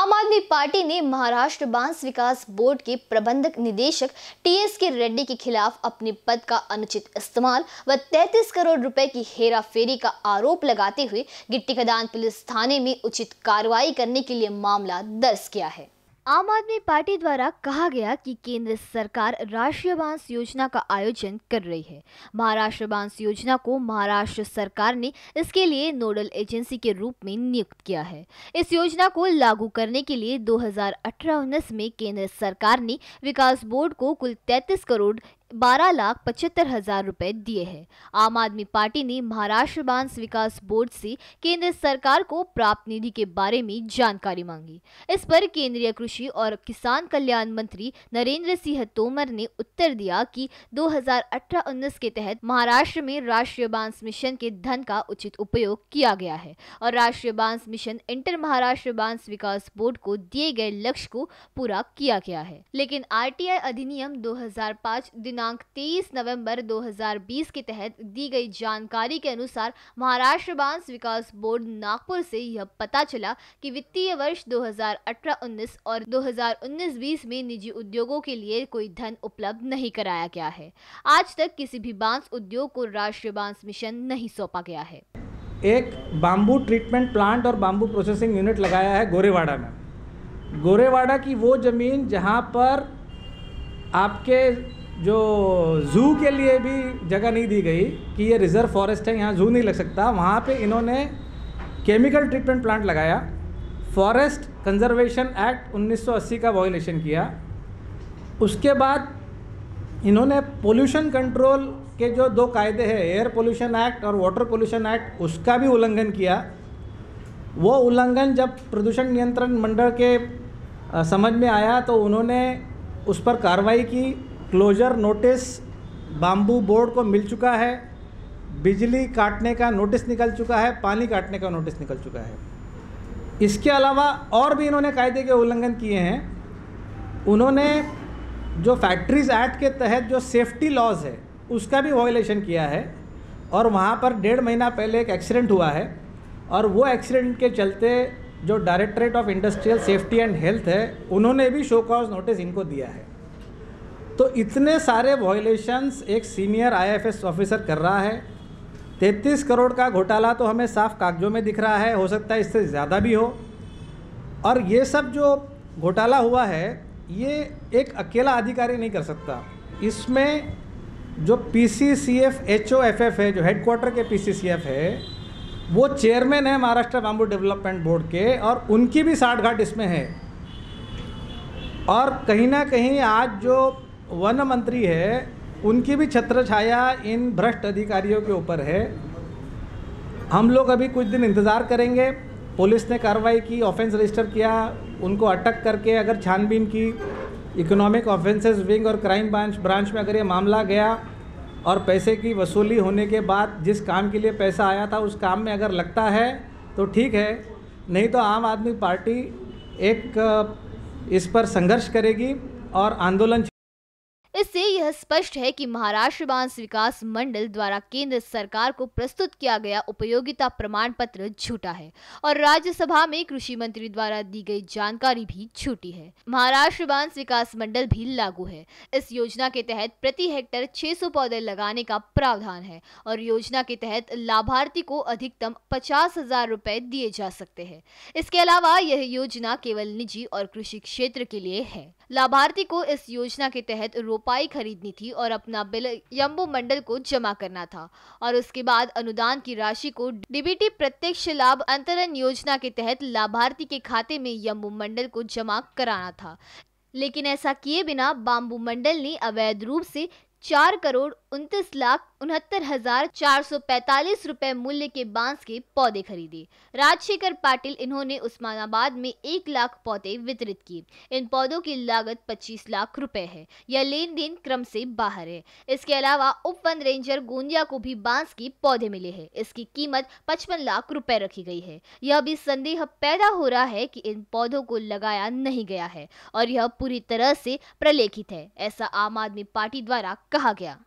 आम आदमी पार्टी ने महाराष्ट्र बांस विकास बोर्ड के प्रबंधक निदेशक टीएस के रेड्डी के खिलाफ अपने पद का अनुचित इस्तेमाल व 33 करोड़ रुपए की हेरा फेरी का आरोप लगाते हुए गिट्टी खदान पुलिस थाने में उचित कार्रवाई करने के लिए मामला दर्ज किया है आम आदमी पार्टी द्वारा कहा गया कि केंद्र सरकार राष्ट्रीय बांस योजना का आयोजन कर रही है महाराष्ट्र बांस योजना को महाराष्ट्र सरकार ने इसके लिए नोडल एजेंसी के रूप में नियुक्त किया है इस योजना को लागू करने के लिए 2018-19 में केंद्र सरकार ने विकास बोर्ड को कुल 33 करोड़ बारह लाख पचहत्तर हजार रुपए दिए हैं आम आदमी पार्टी ने महाराष्ट्र बांस विकास बोर्ड से केंद्र सरकार को प्राप्त निधि के बारे में जानकारी मांगी इस पर केंद्रीय कृषि और किसान कल्याण मंत्री नरेंद्र सिंह तोमर ने उत्तर दिया कि 2018-19 के तहत महाराष्ट्र में राष्ट्रीय बांस मिशन के धन का उचित उपयोग किया गया है और राष्ट्रीय बांस मिशन इंटर महाराष्ट्र बांस विकास बोर्ड को दिए गए लक्ष्य को पूरा किया गया है लेकिन आर अधिनियम दो हजार दिनांक 23 नवंबर 2020 के तहत दी गई जानकारी के अनुसार महाराष्ट्र बांस विकास बोर्ड नागपुर से यह पता चला कि वित्तीय वर्ष 2018-19 और 2019-20 में निजी उद्योगों के लिए कोई धन उपलब्ध नहीं कराया गया है आज तक किसी भी बांस उद्योग को राष्ट्रीय बांस मिशन नहीं सौंपा गया है एक बाम्बू ट्रीटमेंट प्लांट और बाम्बू प्रोसेसिंग यूनिट लगाया है गोरेवाड़ा में गोरेवाड़ा की वो ज़मीन जहाँ पर आपके जो जू के लिए भी जगह नहीं दी गई कि ये रिज़र्व फॉरेस्ट है यहाँ जू नहीं लग सकता वहाँ पे इन्होंने केमिकल ट्रीटमेंट प्लांट लगाया फॉरेस्ट कंजर्वेशन एक्ट 1980 का वॉयलेशन किया उसके बाद इन्होंने पोल्यूशन कंट्रोल के जो दो कायदे हैं एयर पोल्यूशन एक्ट और वाटर पोल्यूशन एक्ट उसका भी उल्लंघन किया वो उल्लंघन जब प्रदूषण नियंत्रण मंडल के समझ में आया तो उन्होंने उस पर कार्रवाई की क्लोजर नोटिस बाम्बू बोर्ड को मिल चुका है बिजली काटने का नोटिस निकल चुका है पानी काटने का नोटिस निकल चुका है इसके अलावा और भी इन्होंने कायदे के उल्लंघन किए हैं उन्होंने जो फैक्ट्रीज़ एक्ट के तहत जो सेफ्टी लॉज है उसका भी वॉयलेशन किया है और वहाँ पर डेढ़ महीना पहले एक एक्सीडेंट हुआ है और वो एक्सीडेंट के चलते जो directorate of industrial safety and health है उन्होंने भी शो कॉज नोटिस इनको दिया है तो इतने सारे वॉयलेशंस एक सीनियर आईएफएस ऑफिसर कर रहा है तैंतीस करोड़ का घोटाला तो हमें साफ कागजों में दिख रहा है हो सकता है इससे ज़्यादा भी हो और ये सब जो घोटाला हुआ है ये एक अकेला अधिकारी नहीं कर सकता इसमें जो P C C F H O F F है जो हेडक्वार्टर के पी सी सी एफ है वो चेयरमैन है महाराष्ट्र बाम्बू डेवलपमेंट बोर्ड के और उनकी भी घाट इसमें है और कहीं ना कहीं आज जो वन मंत्री है उनकी भी छत्र छाया इन भ्रष्ट अधिकारियों के ऊपर है हम लोग अभी कुछ दिन इंतज़ार करेंगे पुलिस ने कार्रवाई की ऑफेंस रजिस्टर किया उनको अटक करके अगर छानबीन की इकोनॉमिक ऑफेंसेस विंग और क्राइम ब्रांच ब्रांच में अगर ये मामला गया और पैसे की वसूली होने के बाद जिस काम के लिए पैसा आया था उस काम में अगर लगता है तो ठीक है नहीं तो आम आदमी पार्टी एक इस पर संघर्ष करेगी और आंदोलन इससे यह स्पष्ट है कि महाराष्ट्र बांस विकास मंडल द्वारा केंद्र सरकार को प्रस्तुत किया गया उपयोगिता प्रमाण पत्र झूठा है और राज्यसभा में कृषि मंत्री द्वारा दी गई जानकारी भी झूठी है महाराष्ट्र बांस विकास मंडल भी लागू है इस योजना के तहत प्रति हेक्टर 600 पौधे लगाने का प्रावधान है और योजना के तहत लाभार्थी को अधिकतम पचास हजार रूपए दिए जा सकते हैं इसके अलावा यह योजना केवल निजी और कृषि क्षेत्र के लिए है लाभार्थी को इस योजना के तहत रोपा चौपाई खरीदनी थी और अपना बिल यम्बू मंडल को जमा करना था और उसके बाद अनुदान की राशि को डीबीटी प्रत्यक्ष लाभ अंतरण योजना के तहत लाभार्थी के खाते में यम्बू मंडल को जमा कराना था लेकिन ऐसा किए बिना बाम्बू मंडल ने अवैध रूप से चार करोड़ उनतीस लाख उनहत्तर हजार चार सौ पैतालीस रूपए मूल्य के बांस के पौधे खरीदे राजशेखर पाटिल इन्होंने उस्मानाबाद में एक लाख पौधे वितरित किए इन पौधों की लागत पच्चीस लाख रुपए है यह लेन देन क्रम से बाहर है इसके अलावा उप वन रेंजर गोंदिया को भी बांस के पौधे मिले हैं इसकी कीमत पचपन लाख रुपए रखी गई है यह भी संदेह पैदा हो रहा है की इन पौधों को लगाया नहीं गया है और यह पूरी तरह से प्रलेखित है ऐसा आम आदमी पार्टी द्वारा कहा गया